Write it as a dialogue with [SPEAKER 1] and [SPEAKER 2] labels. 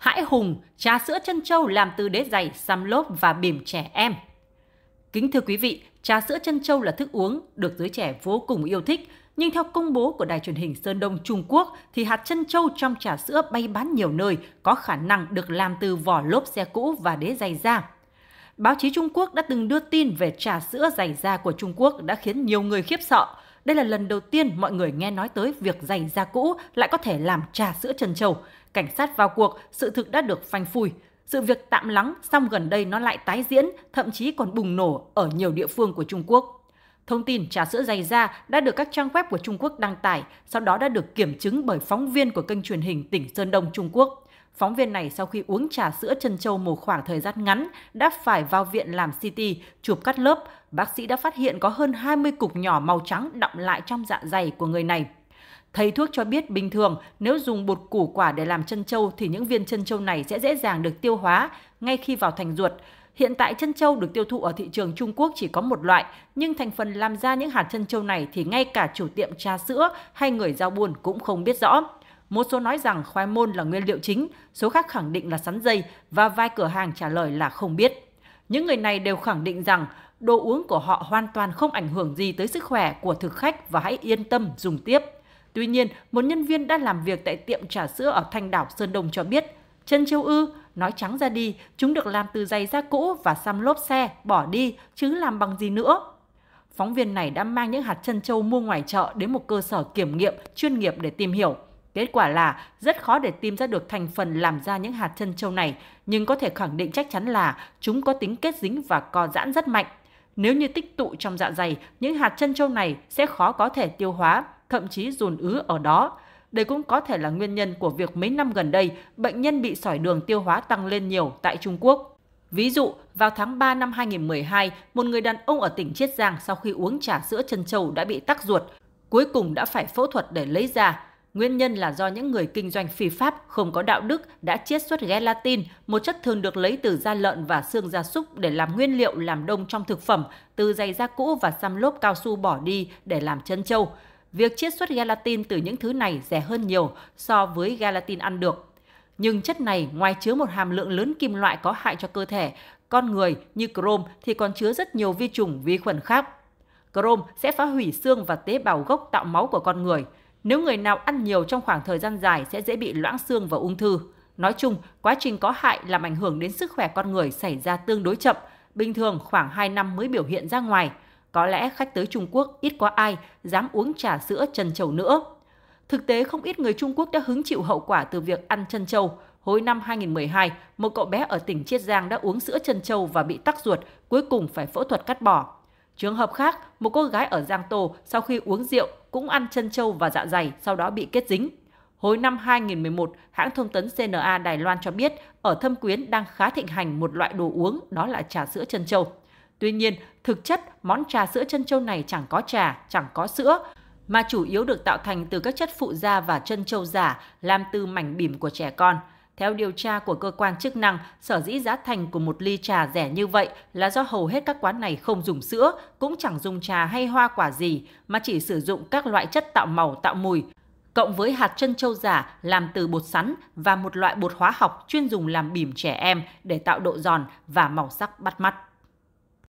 [SPEAKER 1] hãi hùng, trà sữa chân trâu làm từ đế giày, xăm lốp và bìm trẻ em. Kính thưa quý vị, trà sữa chân trâu là thức uống được giới trẻ vô cùng yêu thích, nhưng theo công bố của đài truyền hình Sơn Đông Trung Quốc thì hạt chân trâu trong trà sữa bay bán nhiều nơi, có khả năng được làm từ vỏ lốp xe cũ và đế giày da. Báo chí Trung Quốc đã từng đưa tin về trà sữa giày da của Trung Quốc đã khiến nhiều người khiếp sợ. Đây là lần đầu tiên mọi người nghe nói tới việc giày da cũ lại có thể làm trà sữa trần trầu. Cảnh sát vào cuộc, sự thực đã được phanh phui. Sự việc tạm lắng, song gần đây nó lại tái diễn, thậm chí còn bùng nổ ở nhiều địa phương của Trung Quốc. Thông tin trà sữa dày da đã được các trang web của Trung Quốc đăng tải, sau đó đã được kiểm chứng bởi phóng viên của kênh truyền hình tỉnh Sơn Đông Trung Quốc. Phóng viên này sau khi uống trà sữa chân châu một khoảng thời gian ngắn đã phải vào viện làm CT, chụp cắt lớp. Bác sĩ đã phát hiện có hơn 20 cục nhỏ màu trắng đọng lại trong dạ dày của người này. Thầy thuốc cho biết bình thường nếu dùng bột củ quả để làm chân châu thì những viên chân châu này sẽ dễ dàng được tiêu hóa ngay khi vào thành ruột. Hiện tại chân châu được tiêu thụ ở thị trường Trung Quốc chỉ có một loại, nhưng thành phần làm ra những hạt chân châu này thì ngay cả chủ tiệm trà sữa hay người giao buôn cũng không biết rõ một số nói rằng khoai môn là nguyên liệu chính, số khác khẳng định là sắn dây và vài cửa hàng trả lời là không biết. Những người này đều khẳng định rằng đồ uống của họ hoàn toàn không ảnh hưởng gì tới sức khỏe của thực khách và hãy yên tâm dùng tiếp. Tuy nhiên, một nhân viên đang làm việc tại tiệm trà sữa ở Thanh Đảo Sơn Đông cho biết, chân châu ư, nói trắng ra đi, chúng được làm từ giày da cũ và xăm lốp xe, bỏ đi, chứ làm bằng gì nữa. Phóng viên này đã mang những hạt chân châu mua ngoài chợ đến một cơ sở kiểm nghiệm chuyên nghiệp để tìm hiểu – Kết quả là rất khó để tìm ra được thành phần làm ra những hạt chân châu này, nhưng có thể khẳng định chắc chắn là chúng có tính kết dính và co giãn rất mạnh. Nếu như tích tụ trong dạ dày, những hạt chân châu này sẽ khó có thể tiêu hóa, thậm chí dồn ứ ở đó. Đây cũng có thể là nguyên nhân của việc mấy năm gần đây bệnh nhân bị sỏi đường tiêu hóa tăng lên nhiều tại Trung Quốc. Ví dụ, vào tháng 3 năm 2012, một người đàn ông ở tỉnh Chiết Giang sau khi uống trà sữa chân châu đã bị tắc ruột, cuối cùng đã phải phẫu thuật để lấy ra. Nguyên nhân là do những người kinh doanh phi pháp không có đạo đức đã chiết xuất gelatin, một chất thường được lấy từ da lợn và xương gia súc để làm nguyên liệu làm đông trong thực phẩm, từ giày da cũ và xăm lốp cao su bỏ đi để làm chân trâu. Việc chiết xuất gelatin từ những thứ này rẻ hơn nhiều so với gelatin ăn được. Nhưng chất này ngoài chứa một hàm lượng lớn kim loại có hại cho cơ thể, con người như chrome thì còn chứa rất nhiều vi trùng, vi khuẩn khác. Chrome sẽ phá hủy xương và tế bào gốc tạo máu của con người – nếu người nào ăn nhiều trong khoảng thời gian dài sẽ dễ bị loãng xương và ung thư. Nói chung, quá trình có hại làm ảnh hưởng đến sức khỏe con người xảy ra tương đối chậm, bình thường khoảng 2 năm mới biểu hiện ra ngoài. Có lẽ khách tới Trung Quốc ít có ai dám uống trà sữa chân trầu nữa. Thực tế không ít người Trung Quốc đã hứng chịu hậu quả từ việc ăn chân trâu. Hồi năm 2012, một cậu bé ở tỉnh Chiết Giang đã uống sữa chân trâu và bị tắc ruột, cuối cùng phải phẫu thuật cắt bỏ. Trường hợp khác, một cô gái ở Giang Tô sau khi uống rượu cũng ăn chân trâu và dạ dày, sau đó bị kết dính. Hồi năm 2011, hãng thông tấn CNA Đài Loan cho biết ở Thâm Quyến đang khá thịnh hành một loại đồ uống đó là trà sữa chân trâu. Tuy nhiên, thực chất món trà sữa chân trâu này chẳng có trà, chẳng có sữa, mà chủ yếu được tạo thành từ các chất phụ da và chân trâu giả làm từ mảnh bìm của trẻ con – theo điều tra của cơ quan chức năng, sở dĩ giá thành của một ly trà rẻ như vậy là do hầu hết các quán này không dùng sữa, cũng chẳng dùng trà hay hoa quả gì, mà chỉ sử dụng các loại chất tạo màu, tạo mùi, cộng với hạt chân châu giả làm từ bột sắn và một loại bột hóa học chuyên dùng làm bìm trẻ em để tạo độ giòn và màu sắc bắt mắt.